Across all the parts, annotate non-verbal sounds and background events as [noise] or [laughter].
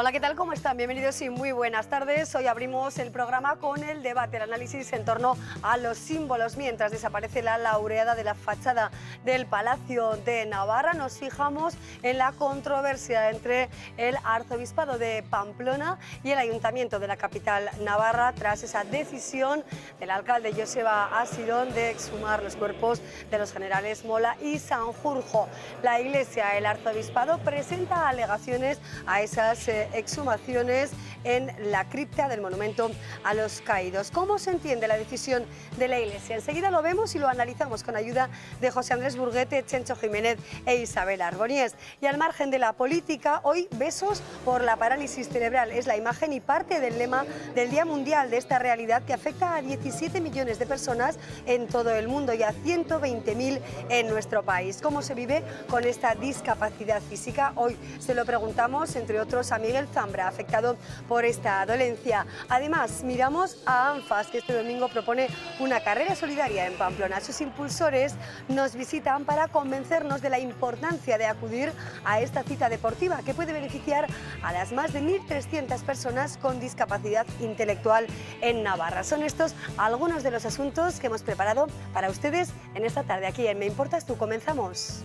Hola, ¿qué tal? ¿Cómo están? Bienvenidos y muy buenas tardes. Hoy abrimos el programa con el debate, el análisis en torno a los símbolos. Mientras desaparece la laureada de la fachada del Palacio de Navarra, nos fijamos en la controversia entre el arzobispado de Pamplona y el ayuntamiento de la capital Navarra tras esa decisión del alcalde Joseba Asirón de exhumar los cuerpos de los generales Mola y Sanjurjo. La iglesia, el arzobispado, presenta alegaciones a esas... Eh, exhumaciones en la cripta del monumento a los caídos. ¿Cómo se entiende la decisión de la Iglesia? Enseguida lo vemos y lo analizamos con ayuda de José Andrés Burguete, Chencho Jiménez e Isabel Arboniés. Y al margen de la política, hoy besos por la parálisis cerebral. Es la imagen y parte del lema del Día Mundial de esta realidad que afecta a 17 millones de personas en todo el mundo y a 120.000 en nuestro país. ¿Cómo se vive con esta discapacidad física? Hoy se lo preguntamos, entre otros, a del Zambra afectado por esta dolencia. Además, miramos a ANFAS, que este domingo propone una carrera solidaria en Pamplona. Sus impulsores nos visitan para convencernos de la importancia de acudir a esta cita deportiva que puede beneficiar a las más de 1.300 personas con discapacidad intelectual en Navarra. Son estos algunos de los asuntos que hemos preparado para ustedes en esta tarde aquí en Me Importas Tú. Comenzamos.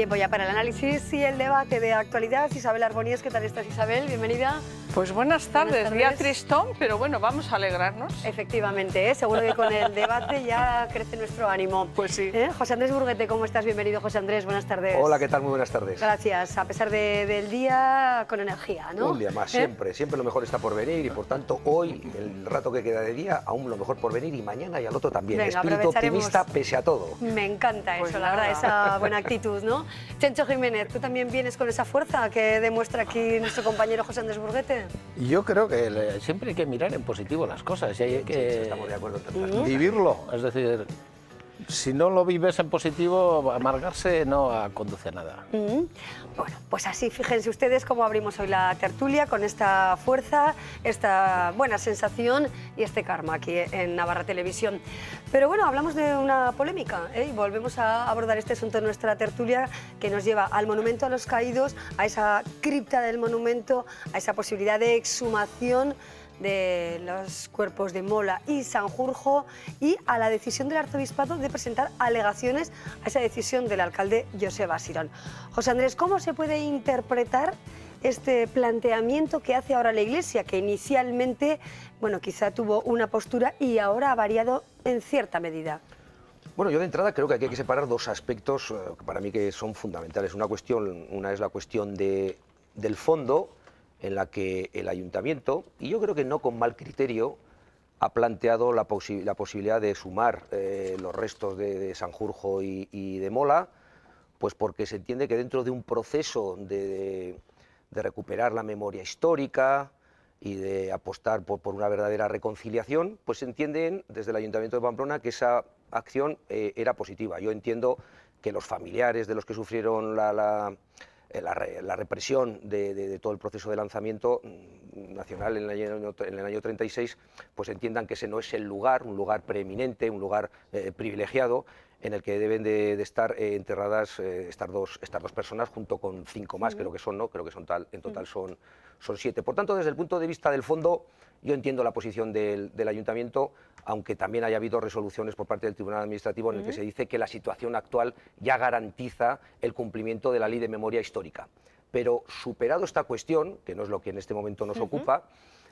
Tiempo ya para el análisis y el debate de actualidad. Isabel Arbonías, ¿qué tal estás Isabel? Bienvenida. Pues buenas tardes, día tristón, pero bueno, vamos a alegrarnos. Efectivamente, ¿eh? seguro que con el debate ya crece nuestro ánimo. Pues sí. ¿Eh? José Andrés Burguete, ¿cómo estás? Bienvenido, José Andrés, buenas tardes. Hola, ¿qué tal? Muy buenas tardes. Gracias, a pesar del día, con energía, ¿no? Un día más, ¿Eh? siempre, siempre lo mejor está por venir y por tanto hoy, el rato que queda de día, aún lo mejor por venir y mañana y al otro también. Espíritu optimista pese a todo. Me encanta eso, pues la verdad, esa buena actitud, ¿no? Chencho Jiménez, tú también vienes con esa fuerza que demuestra aquí nuestro compañero José Andrés Burguete. Yo creo que siempre hay que mirar en positivo las cosas y hay que de acuerdo, vivirlo. Es decir, si no lo vives en positivo, amargarse no conduce a nada. Mm. Bueno, pues así, fíjense ustedes cómo abrimos hoy la tertulia con esta fuerza, esta buena sensación y este karma aquí en Navarra Televisión. Pero bueno, hablamos de una polémica ¿eh? y volvemos a abordar este asunto en nuestra tertulia que nos lleva al monumento a los caídos, a esa cripta del monumento, a esa posibilidad de exhumación de los cuerpos de Mola y Sanjurjo y a la decisión del arzobispado de presentar alegaciones a esa decisión del alcalde José Basirón. José Andrés, ¿cómo se puede interpretar este planteamiento que hace ahora la Iglesia, que inicialmente, bueno, quizá tuvo una postura y ahora ha variado en cierta medida? Bueno, yo de entrada creo que aquí hay que separar dos aspectos eh, para mí que son fundamentales. Una, cuestión, una es la cuestión de, del fondo en la que el ayuntamiento, y yo creo que no con mal criterio, ha planteado la, posibilidad de sumar eh, los restos de, Sanjurjo y, de Mola, pues porque se entiende que dentro de un proceso de, recuperar la memoria histórica y de apostar por, una verdadera reconciliación, pues se entienden desde el Ayuntamiento de Pamplona que esa acción eh, era positiva. Yo entiendo que los familiares de los que sufrieron la eh, la, represión de, todo el proceso de lanzamiento mm, nacional en el, año, 36, pues entiendan que ese no es el lugar, un lugar preeminente, un lugar eh, privilegiado en el que deben de, estar eh, enterradas estas, dos, dos personas junto con cinco más, que lo creo que son, ¿no? Creo que son tal, en total son, son siete. Por tanto, desde el punto de vista del fondo, yo entiendo la posición del, ayuntamiento, aunque también haya habido resoluciones por parte del Tribunal Administrativo en el que se dice que la situación actual ya garantiza el cumplimiento de la ley de memoria histórica. Pero superado esta cuestión, que no es lo que en este momento nos ocupa,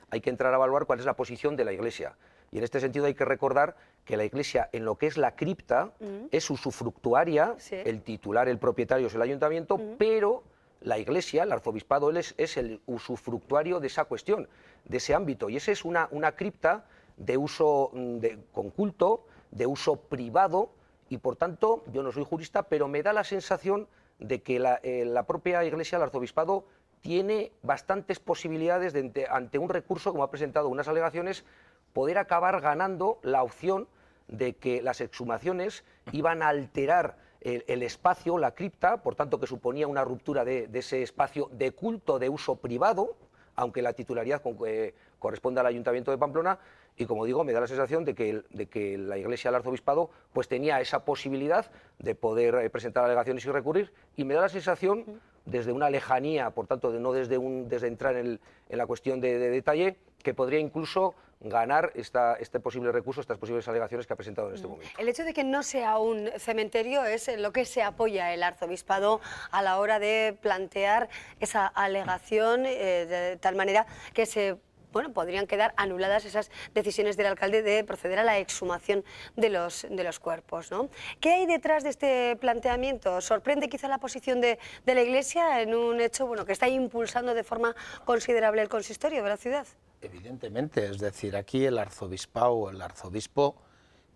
hay que entrar a evaluar cuál es la posición de la Iglesia. Y en este sentido hay que recordar que la Iglesia, en lo que es la cripta, es usufructuaria, el titular, el propietario es el ayuntamiento, pero la Iglesia, el arzobispado, él es, el usufructuario de esa cuestión, de ese ámbito. Y esa es una, cripta de uso mm, de, con culto, de uso privado, y por tanto, yo no soy jurista, pero me da la sensación de que la, eh, propia Iglesia, el arzobispado, tiene bastantes posibilidades de ante un recurso, como ha presentado unas alegaciones, poder acabar ganando la opción de que las exhumaciones iban a alterar el, espacio, la cripta, por tanto que suponía una ruptura de, ese espacio de culto de uso privado, aunque la titularidad con, eh, corresponde al Ayuntamiento de Pamplona, y como digo, me da la sensación de que, la Iglesia del Arzobispado pues, tenía esa posibilidad de poder eh, presentar alegaciones y recurrir, y me da la sensación, desde una lejanía, por tanto, de no desde, un, desde entrar en, la cuestión de detalle, que podría incluso ganar esta, este posible recurso, estas posibles alegaciones que ha presentado en este mm. momento. El hecho de que no sea un cementerio es en lo que se apoya el arzobispado a la hora de plantear esa alegación eh, de tal manera que se bueno, podrían quedar anuladas esas decisiones del alcalde de proceder a la exhumación de los, de los cuerpos. ¿no? ¿Qué hay detrás de este planteamiento? ¿Sorprende quizá la posición de, de la Iglesia en un hecho bueno, que está impulsando de forma considerable el consistorio de la ciudad? Evidentemente, es decir, aquí el arzobispado, el arzobispo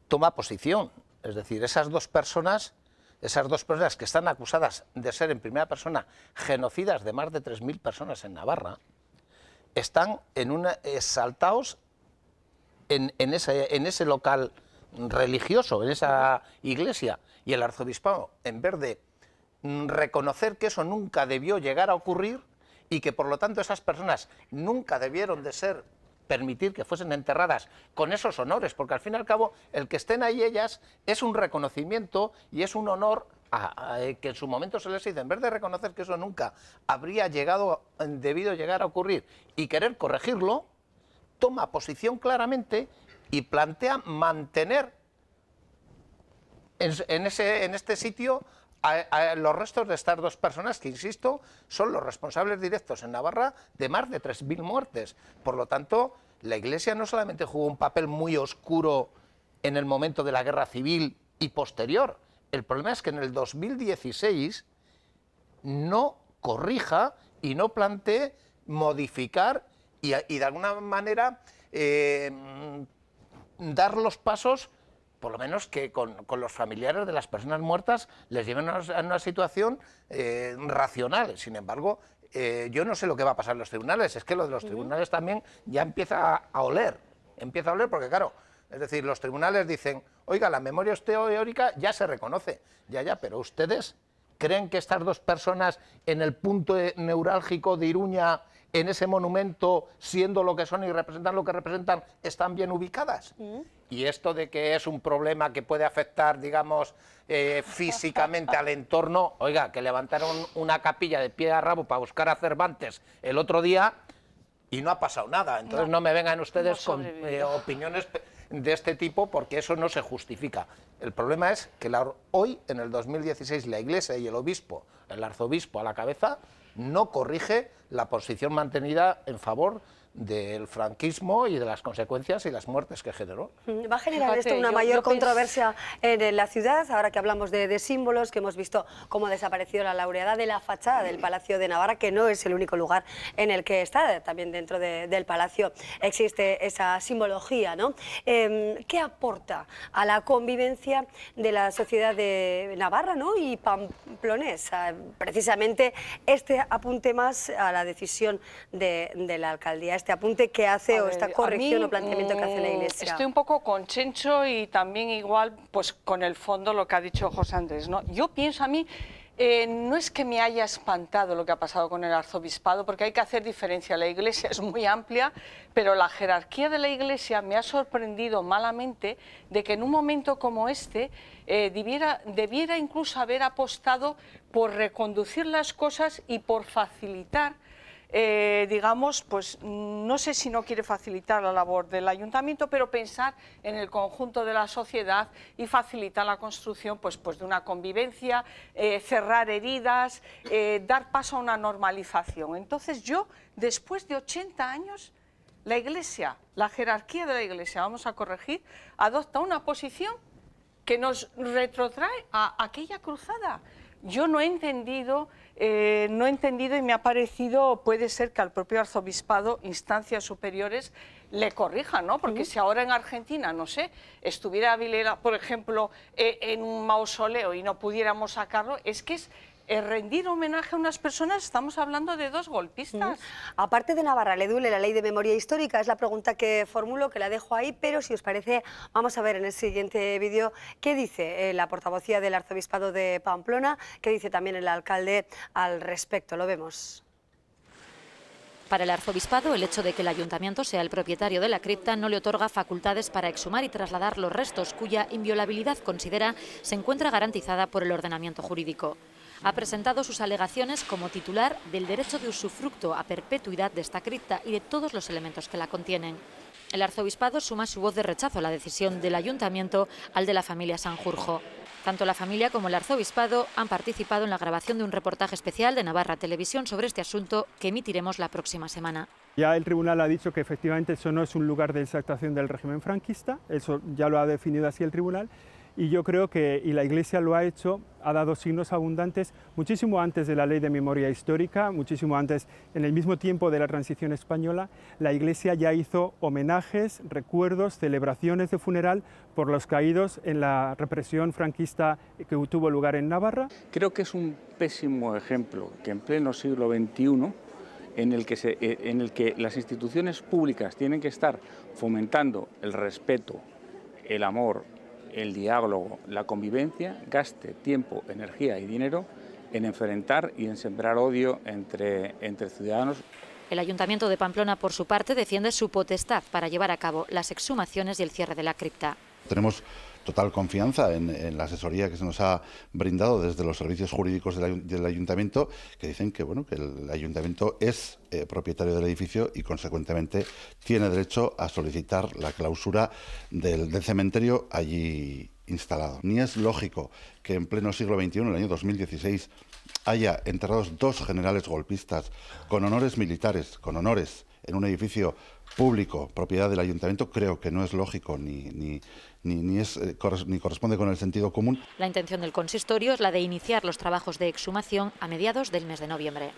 toma posición, es decir, esas dos personas esas dos personas que están acusadas de ser en primera persona genocidas de más de 3.000 personas en Navarra, están en una, exaltados eh, en, ese, en ese local religioso, en esa iglesia. Y el arzobispado, en vez de reconocer que eso nunca debió llegar a ocurrir y que por lo tanto esas personas nunca debieron de ser permitir que fuesen enterradas con esos honores, porque al fin y al cabo el que estén ahí ellas es un reconocimiento y es un honor eh, que en su momento se les hizo, en vez de reconocer que eso nunca habría llegado, eh, debido llegar a ocurrir y querer corregirlo, toma posición claramente y plantea mantener ese, en este sitio a, los restos de estas dos personas que, insisto, son los responsables directos en Navarra de más de 3.000 muertes. Por lo tanto, la Iglesia no solamente jugó un papel muy oscuro en el momento de la guerra civil y posterior. El problema es que en el 2016 no corrija y no plantee modificar y, de alguna manera eh, dar los pasos por lo menos que con, los familiares de las personas muertas les lleven a una, situación eh, racional. Sin embargo, eh, yo no sé lo que va a pasar en los tribunales, es que lo de los tribunales también ya empieza a, oler, empieza a oler porque claro, es decir, los tribunales dicen, oiga, la memoria teórica ya se reconoce, ya, ya, pero ustedes creen que estas dos personas en el punto neurálgico de Iruña en ese monumento, siendo lo que son y representan lo que representan, están bien ubicadas. Mm. Y esto de que es un problema que puede afectar, digamos, eh, [laughs] físicamente al entorno, oiga, que levantaron una capilla de pie a rabo para buscar a Cervantes el otro día y no ha pasado nada. Entonces no, me vengan ustedes con eh, opiniones de este tipo porque eso no se justifica. El problema es que hoy, en el 2016, la Iglesia y el obispo, el arzobispo a la cabeza, no corrige la posición mantenida en favor del franquismo y de las consecuencias y las muertes que generó. Mm, ¿Va a generar esto una mayor controversia en la ciudad? Ahora que hablamos de, símbolos, que hemos visto cómo desaparecido la laureada de la fachada del Palacio de Navarra, que no es el único lugar en el que está, también dentro del Palacio existe esa simbología. ¿no? Em, ¿Qué aporta a la convivencia de la sociedad de Navarra ¿no? y pamplonesa? Ah, precisamente este apunte más a la decisión de la alcaldía este apunte que hace o esta corrección o planteamiento que hace la mm, Iglesia? Estoy un poco con y también igual pues con el fondo lo que ha dicho José Andrés. ¿no? Yo pienso a mí... Eh, no es que me haya espantado lo que ha pasado con el arzobispado, porque hay que hacer diferencia. La iglesia es muy amplia, pero la jerarquía de la iglesia me ha sorprendido malamente de que en un momento como este eh, debiera incluso haber apostado por reconducir las cosas y por facilitar eh, digamos, pues no sé si no quiere facilitar la labor del ayuntamiento, pero pensar en el conjunto de la sociedad y facilitar la construcción pues, pues de una convivencia, eh, cerrar heridas, eh, dar paso a una normalización. Entonces yo, después de 80 años, la Iglesia, la jerarquía de la Iglesia, vamos a corregir, adopta una posición que nos retrotrae a aquella cruzada. Yo no he entendido eh, no he entendido y me ha parecido, puede ser que al propio arzobispado instancias superiores le corrijan, ¿no? Porque si ahora en Argentina, no sé, estuviera Avilera, por ejemplo, eh, en un mausoleo y no pudiéramos sacarlo, es que es eh, rendir homenaje a unas personas, estamos hablando de dos golpistas. Aparte de Navarra, ¿le duele la ley de memoria histórica? Es la pregunta que formulo, que la dejo ahí, pero si os parece, vamos a ver en el siguiente vídeo qué dice eh, la portavocía del arzobispado de Pamplona, qué dice también el alcalde al respecto. Lo vemos. Para el arzobispado, el hecho de que el ayuntamiento sea el propietario de la cripta no le otorga facultades para exhumar y trasladar los restos cuya inviolabilidad considera se encuentra garantizada por el ordenamiento jurídico ha presentado sus alegaciones como titular del derecho de usufructo a perpetuidad de esta cripta y de todos los elementos que la contienen. El arzobispado suma su voz de rechazo a la decisión del ayuntamiento al de la familia Sanjurjo. Tanto la familia como el arzobispado han participado en la grabación de un reportaje especial de Navarra Televisión sobre este asunto que emitiremos la próxima semana. Ya el tribunal ha dicho que efectivamente eso no es un lugar de exaltación del régimen franquista, eso ya lo ha definido así el tribunal, y yo creo que, y la Iglesia lo ha hecho, ha dado signos abundantes muchísimo antes de la ley de memoria histórica, muchísimo antes, en el mismo tiempo de la transición española, la Iglesia ya hizo homenajes, recuerdos, celebraciones de funeral por los caídos en la represión franquista que tuvo lugar en Navarra. Creo que es un pésimo ejemplo que en pleno siglo XXI en el, que eh, en el que las instituciones públicas tienen que estar fomentando el respeto, el amor, el diálogo, la convivencia, gaste tiempo, energía y dinero en enfrentar y en sembrar odio entre, entre ciudadanos. El Ayuntamiento de Pamplona, por su parte, defiende su potestad para llevar a cabo las exhumaciones y el cierre de la cripta. Tenemos total confianza en, la asesoría que se nos ha brindado desde los servicios jurídicos del, ayuntamiento, que dicen que bueno que el ayuntamiento es eh, propietario del edificio y consecuentemente tiene derecho a solicitar la clausura del cementerio allí instalado. Ni es lógico que en pleno siglo XXI, en el año 2016 haya enterrados dos generales golpistas con honores militares, con honores en un edificio público, propiedad del ayuntamiento, creo que no es lógico ni, es, eh, ni, corresponde con el sentido común. La intención del consistorio es la de iniciar los trabajos de exhumación a mediados del mes de noviembre.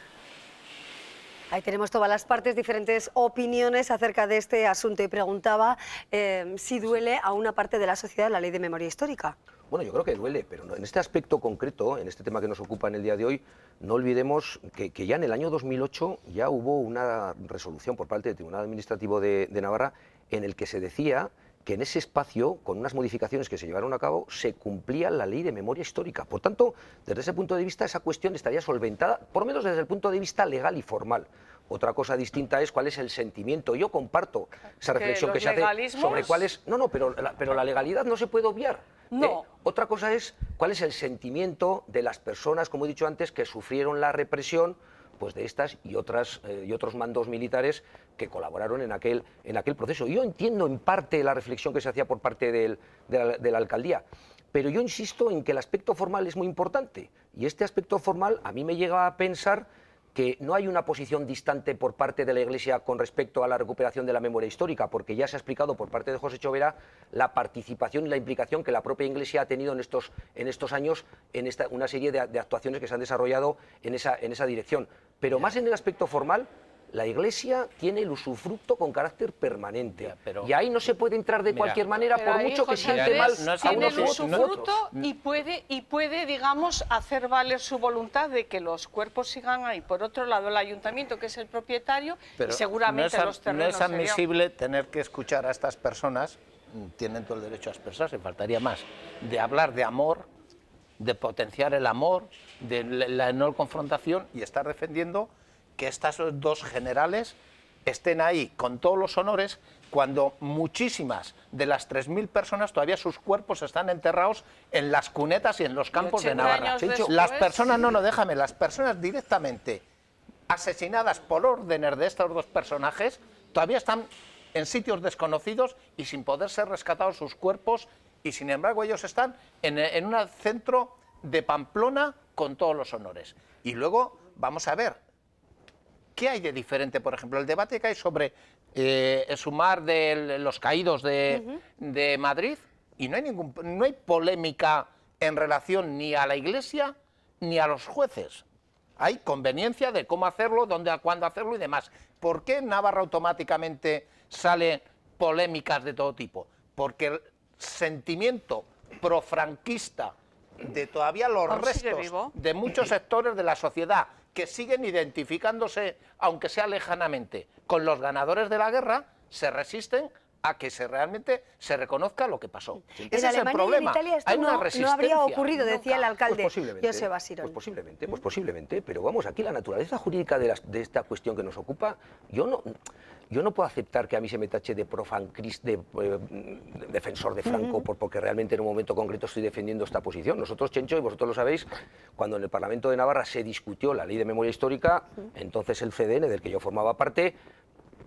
Ahí tenemos todas las partes, diferentes opiniones acerca de este asunto y preguntaba em, si duele a una parte de la sociedad la ley de memoria histórica. Bueno, yo creo que duele, pero en este aspecto concreto, en este tema que nos ocupa en el día de hoy, no olvidemos que, ya en el año 2008 ya hubo una resolución por parte del Tribunal Administrativo de, de Navarra en el que se decía que en ese espacio, con unas modificaciones que se llevaron a cabo, se cumplía la ley de memoria histórica. Por tanto, desde ese punto de vista, esa cuestión estaría solventada, por lo menos desde el punto de vista legal y formal. Otra cosa distinta es cuál es el sentimiento. Yo comparto esa reflexión que, se hace sobre cuál es... No, no, pero la, pero la legalidad no se puede obviar. ¿eh? No. otra cosa es cuál es el sentimiento de las personas, como he dicho antes, que sufrieron la represión pues de estas y, otras, eh, y otros mandos militares que colaboraron en aquel, en aquel proceso. Yo entiendo en parte la reflexión que se hacía por parte de, la, de la alcaldía, pero yo insisto en que el aspecto formal es muy importante y este aspecto formal a mí me llega a pensar que no hay una posición distante por parte de la Iglesia con respecto a la recuperación de la memoria histórica, porque ya se ha explicado por parte de José Chovera la participación y la implicación que la propia Iglesia ha tenido en estos, en estos años en esta, una serie de, actuaciones que se han desarrollado en esa, en esa dirección. Pero más en el aspecto formal, la Iglesia tiene el usufructo con carácter permanente. pero, y ahí no se puede entrar de cualquier manera, por mucho que siente mal el usufructo y puede, y puede, digamos, hacer valer su voluntad de que los cuerpos sigan ahí. Por otro lado, el ayuntamiento, que es el propietario, seguramente no es, No es admisible tener que escuchar a estas personas, mm, tienen todo el derecho a expresarse, faltaría más, de hablar de amor, de potenciar el amor, de la no confrontación y estar defendiendo que estos dos generales estén ahí con todos los honores cuando muchísimas de las 3.000 personas todavía sus cuerpos están enterrados en las cunetas y en los campos de Navarra. las personas, no, no, déjame, las personas directamente asesinadas por órdenes de estos dos personajes todavía están en sitios desconocidos y sin poder ser rescatados sus cuerpos y sin embargo ellos están en un centro de Pamplona con todos los honores. Y luego, vamos a ver, ¿Qué hay de diferente, por ejemplo? El debate que hay sobre eh, el sumar de los caídos de, Madrid y no hay, ningún, no hay polémica en relación ni a la Iglesia ni a los jueces. Hay conveniencia de cómo hacerlo, dónde, cuándo hacerlo y demás. ¿Por qué en Navarra automáticamente sale polémicas de todo tipo? Porque el sentimiento profranquista de todavía los restos de muchos sectores de la sociedad que siguen identificándose, aunque sea lejanamente, con los ganadores de la guerra, se resisten a que se realmente se reconozca lo que pasó. Ese el problema. Italia no, habría ocurrido, decía el pues alcalde. posiblemente, pues posiblemente, pues mm. posiblemente, pero vamos, aquí la naturaleza jurídica de, esta cuestión que nos ocupa, yo no yo no puedo aceptar que a mí se me tache de profan de, eh, defensor de Franco, por, porque realmente en un momento concreto estoy defendiendo esta posición. Nosotros, Chencho, y vosotros lo sabéis, cuando en el Parlamento de Navarra se discutió la ley de memoria histórica, entonces el CDN, del que yo formaba parte,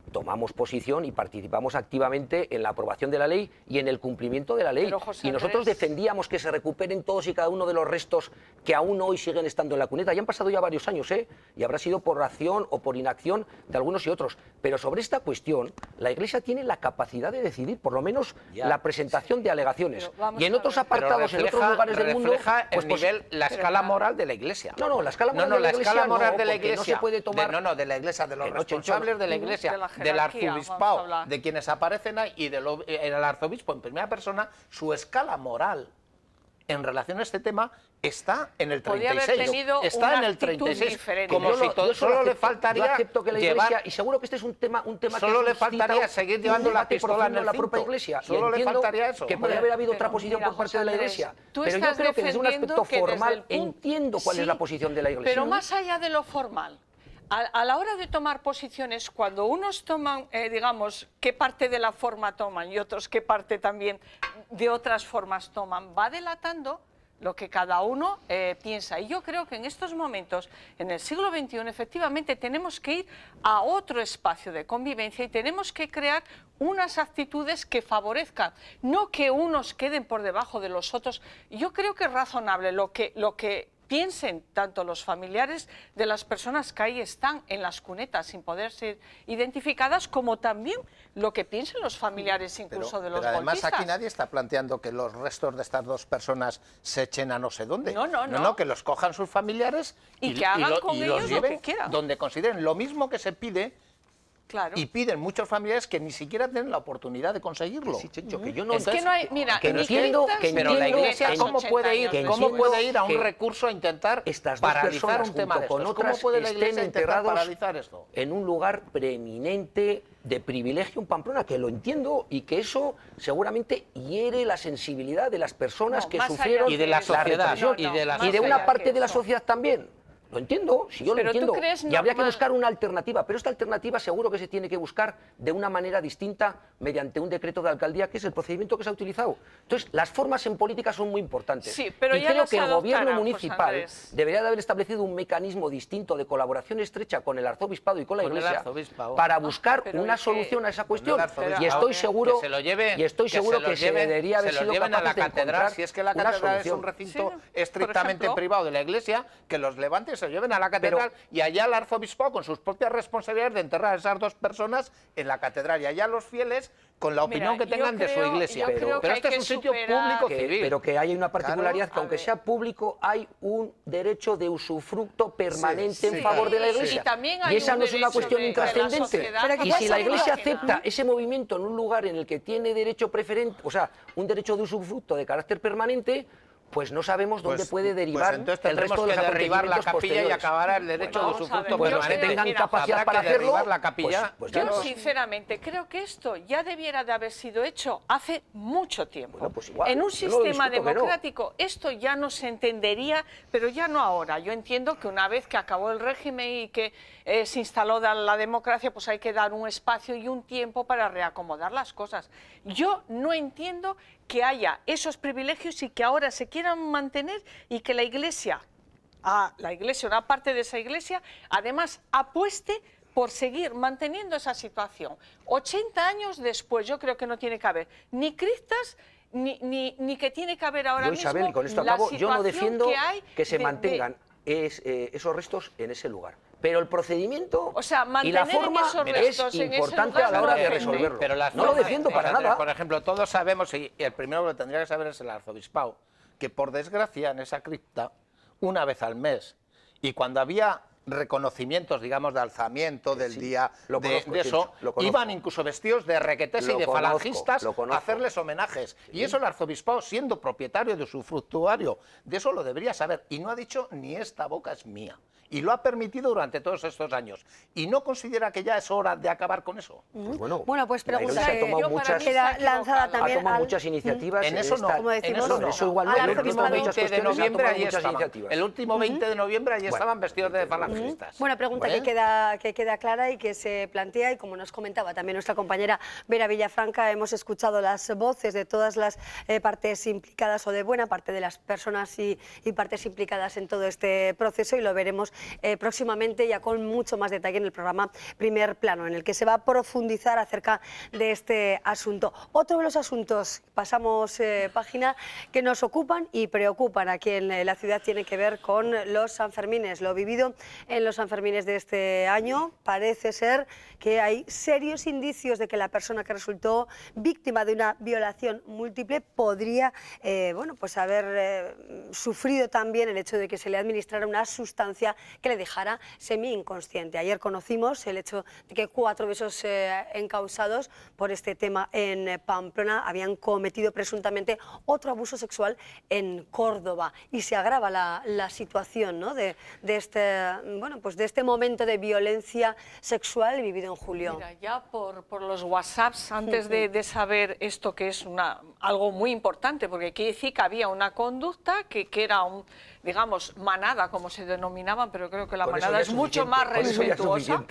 tomamos posición y participamos activamente en la aprobación de la ley y en el cumplimiento de la ley. y nosotros defendíamos que se recuperen todos y cada uno de los restos que aún hoy siguen estando en la cuneta. Ya han pasado ya varios años, ¿eh? Y habrá sido por acción o por inacción de algunos y otros. Pero sobre esta cuestión, la Iglesia tiene la capacidad de decidir, por lo menos, la presentación de alegaciones. Y en otros apartados, en otros lugares del mundo... Refleja pues, pues la escala moral de la Iglesia. No, no, la escala moral de la, Iglesia, no, de no se puede tomar... De, no, no, de la Iglesia, de los responsables de la Iglesia del arzobispado, de quienes aparecen ahí, y del eh, el arzobispo en primera persona, su escala moral en relación a este tema está en el 36. está en el 36. Como si todo, solo le faltaría que la iglesia, y seguro que este es un tema un tema solo que le faltaría seguir llevando la pistola en la propia iglesia. Solo le faltaría eso. Que podría haber habido otra posición por parte de la iglesia. pero yo creo que desde un aspecto formal entiendo cuál es la posición de la iglesia. Pero más allá de lo formal, a, la hora de tomar posiciones, cuando unos toman, eh, digamos, qué parte de la forma toman y otros qué parte también de otras formas toman, va delatando lo que cada uno eh, piensa. Y yo creo que en estos momentos, en el siglo XXI, efectivamente tenemos que ir a otro espacio de convivencia y tenemos que crear unas actitudes que favorezcan, no que unos queden por debajo de los otros. Yo creo que es razonable lo que, lo que piensen tanto los familiares de las personas que ahí están en las cunetas sin poder ser identificadas, como también lo que piensen los familiares incluso de los pero además aquí nadie está planteando que los restos de estas dos personas se echen a no sé dónde. No, no, no. que los cojan sus familiares y, que hagan con ellos lo que quieran. Donde consideren lo mismo que se pide y piden muchos familiares que ni siquiera tienen la oportunidad de conseguirlo. yo no, es que no hay, mira, que no entiendo, pero la iglesia cómo puede ir, cómo puede ir a un recurso a intentar paralizar un tema de ¿Cómo puede la iglesia paralizar esto? En un lugar preeminente de privilegio un Pamplona, que lo entiendo y que eso seguramente hiere la sensibilidad de las personas que sufrieron y de la, sociedad, y de una parte de la sociedad también. Lo entiendo, si yo lo entiendo. y habría que buscar una alternativa, pero esta alternativa seguro que se tiene que buscar de una manera distinta mediante un decreto de alcaldía, que es el procedimiento que se ha utilizado. Entonces, las formas en política son muy importantes. pero y creo que el gobierno municipal debería de haber establecido un mecanismo distinto de colaboración estrecha con el arzobispado y con la iglesia para ah, buscar una solución a esa cuestión. Y estoy seguro que se y estoy seguro que, se, debería haber sido capaz a la catedral, si es que la catedral es un recinto estrictamente privado de la iglesia, que los levantes se lleven a la catedral y allá el arzobispo con sus propias responsabilidades de enterrar a esas dos personas en la catedral y allá los fieles con la opinión que tengan de su iglesia. Pero, este es un sitio público civil. pero que hay una particularidad, que aunque sea público, hay un derecho de usufructo permanente en favor de la iglesia. Y, esa no es una cuestión intrascendente. y si la iglesia acepta ese movimiento en un lugar en el que tiene derecho preferente, o sea, un derecho de usufructo de carácter permanente, pues no sabemos dónde pues, puede pues derivar el resto de que derribar la capilla y acabar el derecho de usufructo los tengan capacidad para hacerlo la capilla pues, yo sinceramente creo que esto ya debiera de haber sido hecho hace mucho tiempo en un sistema democrático esto ya no se entendería pero ya no ahora yo entiendo que una vez que acabó el régimen y que eh, se instaló la democracia pues hay que dar un espacio y un tiempo para reacomodar las cosas yo no entiendo que haya esos privilegios y que ahora se quieran mantener y que la Iglesia, a la Iglesia, una parte de esa Iglesia, además apueste por seguir manteniendo esa situación. 80 años después, yo creo que no tiene que haber ni cristas ni, ni, ni que tiene que haber ahora yo, Isabel, con esto acabo, yo no defiendo que, se mantengan eh, esos restos en ese lugar pero el procedimiento o sea, y la forma es importante a la hora de resolverlo. Pero no lo defiendo para nada. Por ejemplo, todos sabemos, y el primero que lo tendría que saber es el arzobispado, que por desgracia en esa cripta, una vez al mes, y cuando había reconocimientos, digamos, de alzamiento del día lo de, eso, iban incluso vestidos de requetes y de falangistas a hacerles homenajes. Y eso el arzobispo, siendo propietario de su fructuario, de eso lo debería saber. Y no ha dicho ni esta boca es mía. Y lo ha permitido durante todos estos años. ¿Y no considera que ya es hora de acabar con eso? bueno, pues pregunta. Ha tomado, muchas, también ha tomado muchas iniciativas. En eso no. en eso, no. igual, el, último de noviembre El último 20 de noviembre allí estaban vestidos de falangistas. Buena pregunta que, queda, que queda clara y que se plantea y como nos comentaba también nuestra compañera Vera Villafranca, hemos escuchado las voces de todas las eh, partes implicadas o de buena parte de las personas y, partes implicadas en todo este proceso y lo veremos eh, próximamente ya con mucho más detalle en el programa Primer Plano, en el que se va a profundizar acerca de este asunto. Otro de los asuntos, pasamos eh, página, que nos ocupan y preocupan aquí en la ciudad tiene que ver con los Sanfermines, lo vivido en los Sanfermines de este año. Parece ser que hay serios indicios de que la persona que resultó víctima de una violación múltiple podría eh, bueno, pues haber eh, sufrido también el hecho de que se le administrara una sustancia que le dejara semi-inconsciente. Ayer conocimos el hecho de que cuatro de esos eh, encausados por este tema en Pamplona habían cometido presuntamente otro abuso sexual en Córdoba y se agrava la, situación ¿no? de este bueno, pues de este momento de violencia sexual vivido en julio. Mira, ya por, los WhatsApps, antes de, saber esto que es una, algo muy importante, porque aquí decir que había una conducta que, era un, digamos, manada, como se denominaban, pero creo que la manada es, mucho más respetuosa.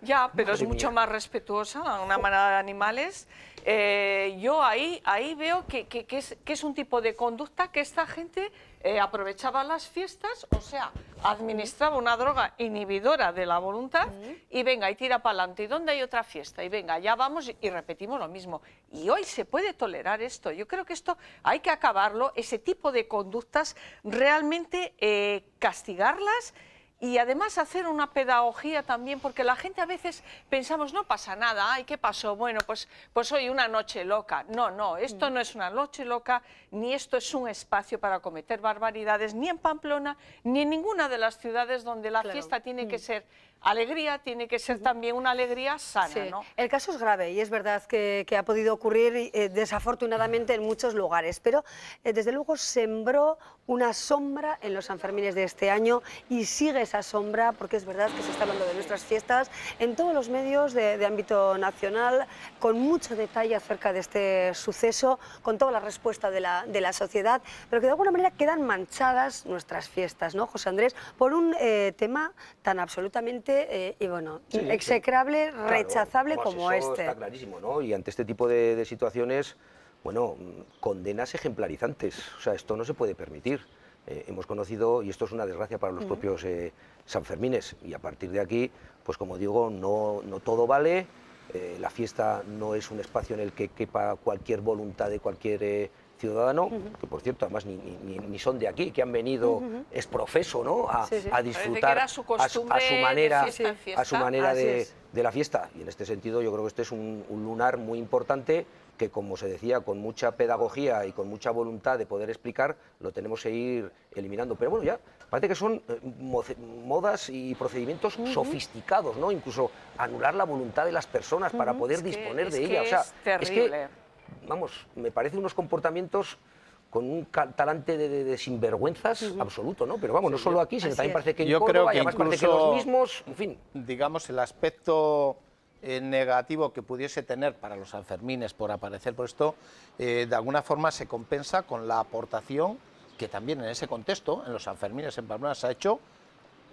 Ya, pero es mucho más respetuosa, una manada de animales. Eh, yo ahí, ahí veo que, es, que es un tipo de conducta que esta gente eh, aprovechaba las fiestas, o sea, administraba una droga inhibidora de la voluntad mm. y venga, y tira para adelante. ¿Y dónde hay otra fiesta? Y venga, ya vamos y repetimos lo mismo. Y hoy se puede tolerar esto. Yo creo que esto hay que acabarlo, ese tipo de conductas, realmente eh, castigarlas y además hacer una pedagogía también, porque la gente a veces pensamos, no pasa nada, ay, ¿qué pasó? Bueno, pues, pues hoy una noche loca. No, no, esto mm. no es una noche loca, ni esto es un espacio para cometer barbaridades, ni en Pamplona, ni en ninguna de las ciudades donde la fiesta tiene que mm. ser alegría tiene que ser también una alegría sana, ¿no? El caso es grave y es verdad que, ha podido ocurrir eh, desafortunadamente en muchos lugares, pero eh, desde luego sembró una sombra en los Sanfermines de este año y sigue esa sombra porque es verdad que se está hablando de nuestras fiestas en todos los medios de, ámbito nacional, con mucho detalle acerca de este suceso, con toda la respuesta de la, de sociedad, pero que de alguna manera quedan manchadas nuestras fiestas, ¿no, José Andrés? Por un eh, tema tan absolutamente eh, y bueno, execrable, rechazable pues como este. Está clarísimo, ¿no? Y ante este tipo de, situaciones, bueno, mm, condenas ejemplarizantes. O sea, esto no se puede permitir. Eh, hemos conocido, y esto es una desgracia para los mm. propios eh, Sanfermines, y a partir de aquí, pues como digo, no, no todo vale, la fiesta no es un espacio en el que quepa cualquier voluntad de cualquier ciudadano, que por cierto además ni, son de aquí, que han venido es profeso, ¿no? A, disfrutar a, su manera, de, A su manera de, la fiesta. Y en este sentido yo creo que este es un, lunar muy importante que como se decía, con mucha pedagogía y con mucha voluntad de poder explicar, lo tenemos que ir eliminando. Pero bueno, ya parece que son eh, modas y procedimientos sofisticados, ¿no? Incluso anular la voluntad de las personas para poder disponer de ella. o sea, es terrible vamos, me parece unos comportamientos con un talante de, sinvergüenzas absoluto, ¿no? Pero vamos, no solo aquí, sino también parece que en yo Córdoba, creo que además los mismos, en fin. Digamos, el aspecto negativo que pudiese tener para los Sanfermines por aparecer por esto, eh, de alguna forma se compensa con la aportación que también en ese contexto, en los Sanfermines en Pamplona, se ha hecho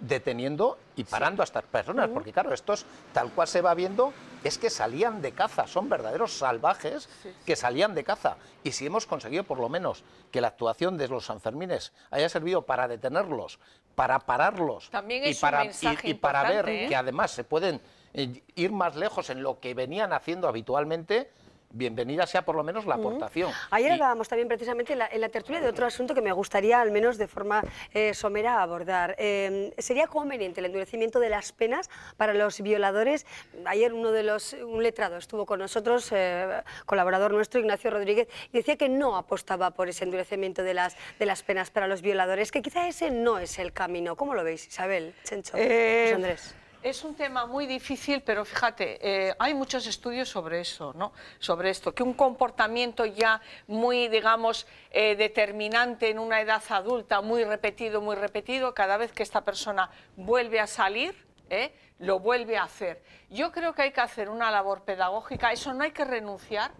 deteniendo y parando a estas personas, porque claro, esto tal cual se va viendo, es que salían de caza, son verdaderos salvajes que salían de caza. Y si hemos conseguido por lo menos que la actuación de los Sanfermines haya servido para detenerlos, para pararlos y para, y, para ver ¿eh? que además se pueden eh, ir más lejos en lo que venían haciendo habitualmente, bienvenida sea por lo menos la aportación. Ayer hablábamos también precisamente en la, tertulia de otro asunto que me gustaría al menos de forma eh, somera abordar. Eh, ¿Sería conveniente el endurecimiento de las penas para los violadores? Ayer uno de los, un letrado estuvo con nosotros, eh, colaborador nuestro, Ignacio Rodríguez, y decía que no apostaba por ese endurecimiento de las, de las penas para los violadores, que quizá ese no es el camino. ¿Cómo lo veis, Isabel, Chencho, Andrés? Es un tema muy difícil, pero fíjate, eh, hay muchos estudios sobre eso, ¿no? Sobre esto, que un comportamiento ya muy, digamos, eh, determinante en una edad adulta, muy repetido, muy repetido, cada vez que esta persona vuelve a salir, ¿eh? lo vuelve a hacer. Yo creo que hay que hacer una labor pedagógica, eso no hay que renunciar,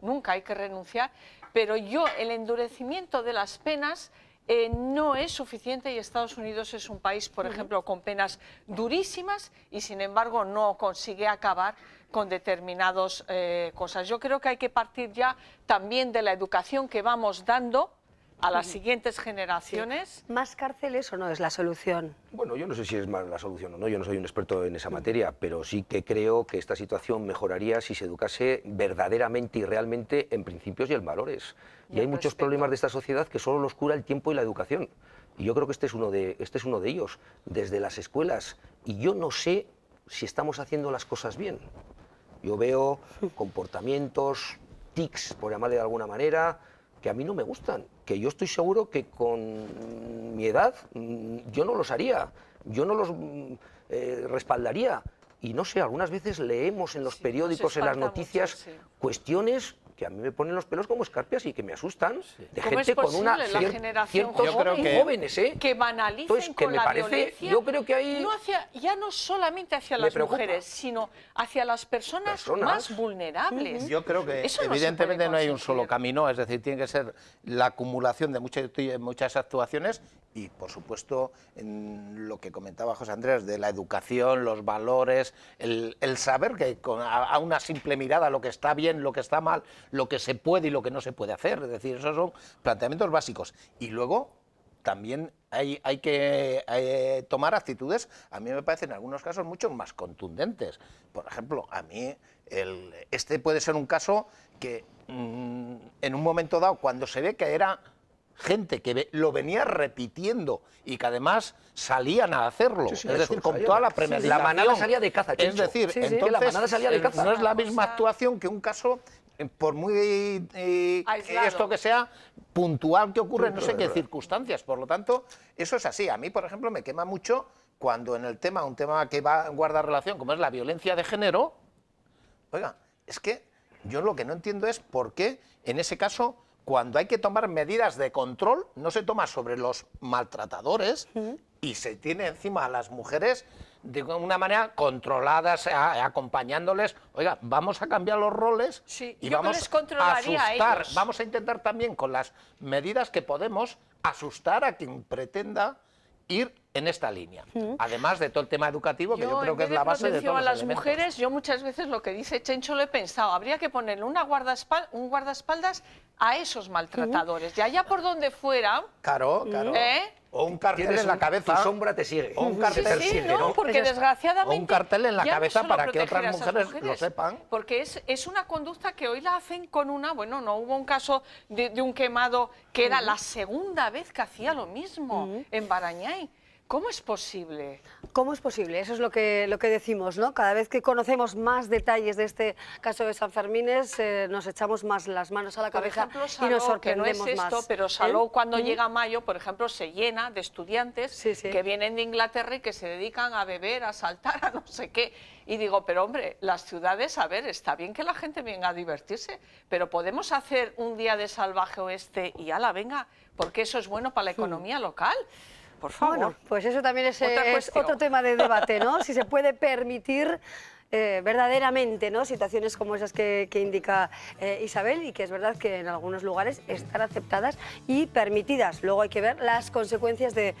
nunca hay que renunciar, pero yo el endurecimiento de las penas eh, no es suficiente y Estados Unidos es un país, por ejemplo, con penas durísimas y sin embargo no consigue acabar con determinadas eh, cosas. Yo creo que hay que partir ya también de la educación que vamos dando a las siguientes generaciones. ¿Más cárceles o no es la solución? Bueno, yo no sé si es la solución o no, yo no soy un experto en esa mm. materia, pero sí que creo que esta situación mejoraría si se educase verdaderamente y realmente en principios y en valores. Y, hay muchos problemas de esta sociedad que solo los cura el tiempo y la educación. Y yo creo que este es uno de, este es uno de ellos, desde las escuelas. Y yo no sé si estamos haciendo las cosas bien. Yo veo comportamientos, tics, por llamarle de alguna manera, que a mí no me gustan, que yo estoy seguro que con mi edad mm, yo no los haría, yo no los mm, eh, respaldaría. Y no sé, algunas veces leemos en los periódicos, en las noticias, cuestiones a mí me ponen los pelos como escarpias y que me asustan de gente con una la ciertos yo creo que, jóvenes ¿eh? que banalicen con me la violencia, yo creo que hay... ya no solamente hacia las mujeres sino hacia las personas, más vulnerables yo creo que evidentemente no, hay un solo camino es decir tiene que ser la acumulación de muchas, muchas actuaciones y por supuesto en lo que comentaba José Andrés de la educación, los valores, el, saber que con, a, una simple mirada lo que está bien, lo que está mal, lo que se puede y lo que no se puede hacer. Es decir, esos son planteamientos básicos. Y luego también hay, hay que eh, tomar actitudes, a mí me parece en algunos casos mucho más contundentes. Por ejemplo, a mí este puede ser un caso que mm, en un momento dado, cuando se ve que era gente que lo venía repitiendo y que además salían a hacerlo, es decir, con toda la premeditación. La manada salía de caza, Es decir, entonces no es la misma actuación que un caso eh, por muy eh, esto que sea puntual que ocurre en no sé qué circunstancias, por lo tanto, eso es así. A mí, por ejemplo, me quema mucho cuando en el tema, un tema que va guarda relación como es la violencia de género, oiga, es que yo lo que no entiendo es por qué en ese caso cuando hay que tomar medidas de control, no se toma sobre los maltratadores y se tiene encima a las mujeres de una manera controladas, acompañándoles. Oiga, vamos a cambiar los roles y vamos a asustar. vamos a intentar también con las medidas que podemos asustar a quien pretenda ir en esta línea. Además de todo el tema educativo, que yo, creo que es la base de todo. a las mujeres, yo muchas veces lo que dice Chencho lo he pensado, habría que ponerle una un guardaespaldas a esos maltratadores, ...y allá por donde fuera. Claro, claro. ¿eh? o un cartel en la cabeza. sombra te sigue. un cartel un cartel en la cabeza para que otras mujeres, lo sepan. Porque es, es una conducta que hoy la hacen con una. Bueno, no hubo un caso de, un quemado que era la segunda vez que hacía lo mismo en Barañay. ¿Cómo es posible? ¿Cómo es posible? Eso es lo que, lo que decimos, ¿no? Cada vez que conocemos más detalles de este caso de San Fermín, eh, nos echamos más las manos a la cabeza y nos sorprendemos más. Pero ¿eh? salvo cuando llega mayo, por ejemplo, se llena de estudiantes que vienen de Inglaterra y que se dedican a beber, a saltar, a no sé qué. Y digo, pero hombre, las ciudades, a ver, está bien que la gente venga a divertirse, pero podemos hacer un día de salvaje oeste y a la venga, porque eso es bueno para la economía local por favor. Bueno, pues eso también es, es otro tema de debate, ¿no? si se puede [laughs] permitir eh, verdaderamente ¿no? situaciones como esas que, indica eh, Isabel y que es verdad que en algunos lugares están aceptadas y permitidas. Luego hay que ver las consecuencias de,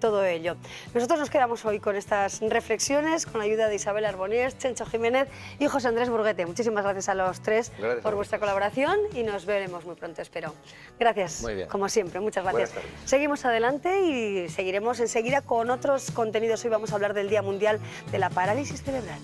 todo ello. Nosotros nos quedamos hoy con estas reflexiones, con la ayuda de Isabel Arbonés, Chencho Jiménez y José Andrés Burguete. Muchísimas gracias a los tres por vuestra colaboración y nos veremos muy pronto, espero. Gracias, como siempre, muchas gracias. Seguimos adelante y seguiremos enseguida con otros contenidos. Hoy vamos a hablar del Día Mundial de la Parálisis Cerebral.